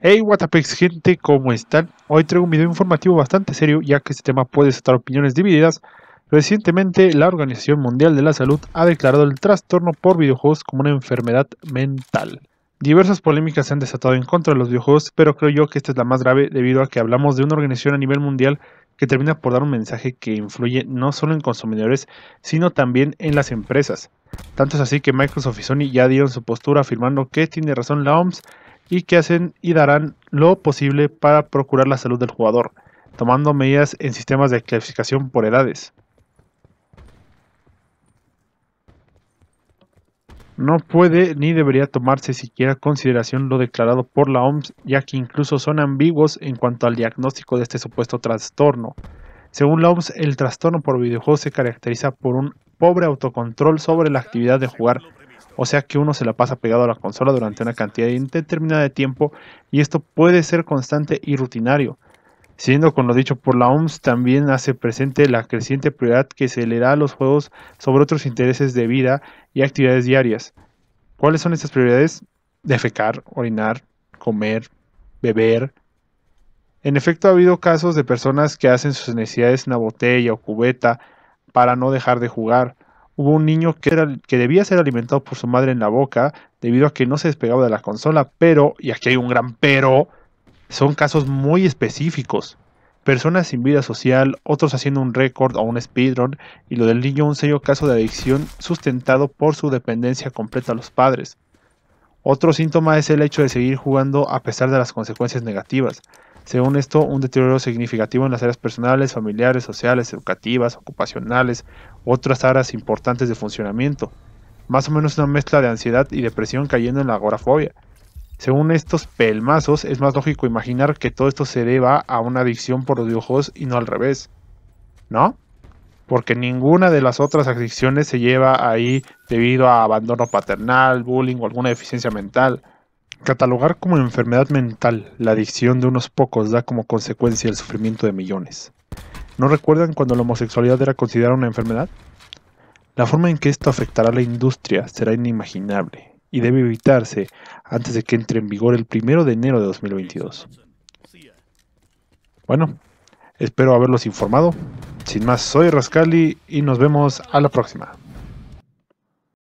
Hey Watapex gente, ¿cómo están? Hoy traigo un video informativo bastante serio ya que este tema puede desatar opiniones divididas. Recientemente la Organización Mundial de la Salud ha declarado el trastorno por videojuegos como una enfermedad mental. Diversas polémicas se han desatado en contra de los videojuegos, pero creo yo que esta es la más grave debido a que hablamos de una organización a nivel mundial que termina por dar un mensaje que influye no solo en consumidores, sino también en las empresas. Tanto es así que Microsoft y Sony ya dieron su postura afirmando que tiene razón la OMS y que hacen y darán lo posible para procurar la salud del jugador, tomando medidas en sistemas de clasificación por edades. No puede ni debería tomarse siquiera consideración lo declarado por la OMS, ya que incluso son ambiguos en cuanto al diagnóstico de este supuesto trastorno. Según la OMS, el trastorno por videojuegos se caracteriza por un pobre autocontrol sobre la actividad de jugar o sea que uno se la pasa pegado a la consola durante una cantidad indeterminada de tiempo y esto puede ser constante y rutinario. Siguiendo con lo dicho por la OMS, también hace presente la creciente prioridad que se le da a los juegos sobre otros intereses de vida y actividades diarias. ¿Cuáles son estas prioridades? Defecar, orinar, comer, beber. En efecto, ha habido casos de personas que hacen sus necesidades en una botella o cubeta para no dejar de jugar, Hubo un niño que, era, que debía ser alimentado por su madre en la boca debido a que no se despegaba de la consola, pero, y aquí hay un gran pero, son casos muy específicos. Personas sin vida social, otros haciendo un récord o un speedrun, y lo del niño un serio caso de adicción sustentado por su dependencia completa a los padres. Otro síntoma es el hecho de seguir jugando a pesar de las consecuencias negativas. Según esto, un deterioro significativo en las áreas personales, familiares, sociales, educativas, ocupacionales, otras áreas importantes de funcionamiento, más o menos una mezcla de ansiedad y depresión cayendo en la agorafobia. Según estos pelmazos, es más lógico imaginar que todo esto se deba a una adicción por los dibujos y no al revés. ¿No? Porque ninguna de las otras adicciones se lleva ahí debido a abandono paternal, bullying o alguna deficiencia mental. Catalogar como enfermedad mental la adicción de unos pocos da como consecuencia el sufrimiento de millones. ¿No recuerdan cuando la homosexualidad era considerada una enfermedad? La forma en que esto afectará a la industria será inimaginable y debe evitarse antes de que entre en vigor el 1 de enero de 2022. Bueno, espero haberlos informado. Sin más, soy Rascali y nos vemos a la próxima.